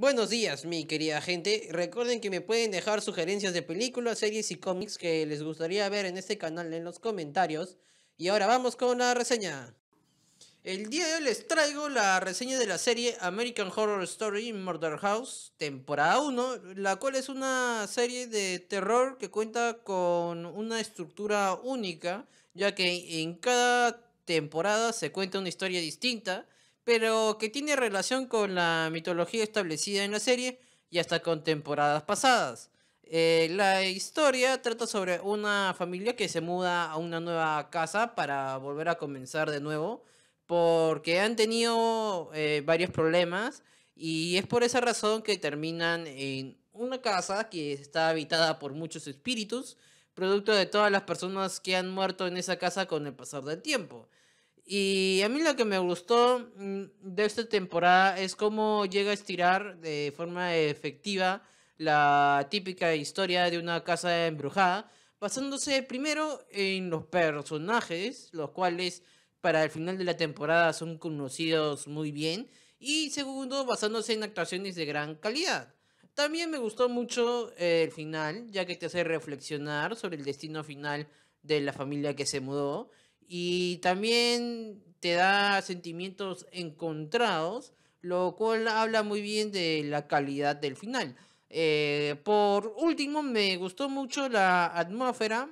Buenos días, mi querida gente. Recuerden que me pueden dejar sugerencias de películas, series y cómics que les gustaría ver en este canal en los comentarios. Y ahora vamos con la reseña. El día de hoy les traigo la reseña de la serie American Horror Story Murder House, temporada 1, la cual es una serie de terror que cuenta con una estructura única, ya que en cada temporada se cuenta una historia distinta pero que tiene relación con la mitología establecida en la serie y hasta con temporadas pasadas. Eh, la historia trata sobre una familia que se muda a una nueva casa para volver a comenzar de nuevo, porque han tenido eh, varios problemas y es por esa razón que terminan en una casa que está habitada por muchos espíritus, producto de todas las personas que han muerto en esa casa con el pasar del tiempo. Y a mí lo que me gustó mm, de esta temporada es cómo llega a estirar de forma efectiva la típica historia de una casa embrujada, basándose primero en los personajes, los cuales para el final de la temporada son conocidos muy bien, y segundo, basándose en actuaciones de gran calidad. También me gustó mucho el final, ya que te hace reflexionar sobre el destino final de la familia que se mudó y también te da sentimientos encontrados, lo cual habla muy bien de la calidad del final. Eh, por último, me gustó mucho la atmósfera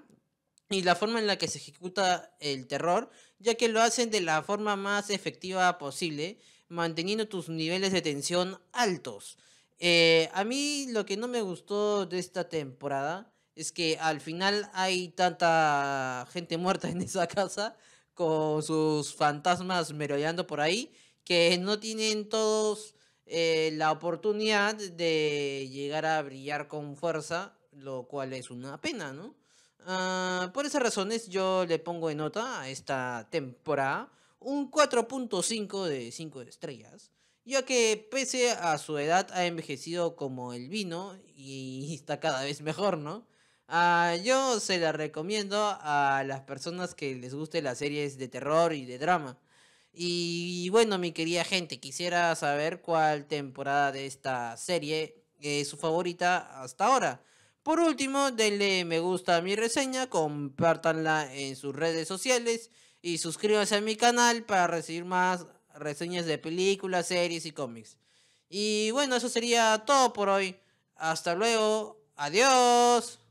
y la forma en la que se ejecuta el terror, ya que lo hacen de la forma más efectiva posible, manteniendo tus niveles de tensión altos. Eh, a mí lo que no me gustó de esta temporada es que al final hay tanta gente muerta en esa casa con sus fantasmas merodeando por ahí que no tienen todos eh, la oportunidad de llegar a brillar con fuerza, lo cual es una pena, ¿no? Ah, por esas razones yo le pongo en nota a esta temporada un 4.5 de 5 estrellas, ya que pese a su edad ha envejecido como el vino y está cada vez mejor, ¿no? Ah, yo se la recomiendo a las personas que les guste las series de terror y de drama. Y bueno, mi querida gente, quisiera saber cuál temporada de esta serie es su favorita hasta ahora. Por último, denle me gusta a mi reseña, compártanla en sus redes sociales y suscríbanse a mi canal para recibir más reseñas de películas, series y cómics. Y bueno, eso sería todo por hoy. Hasta luego. Adiós.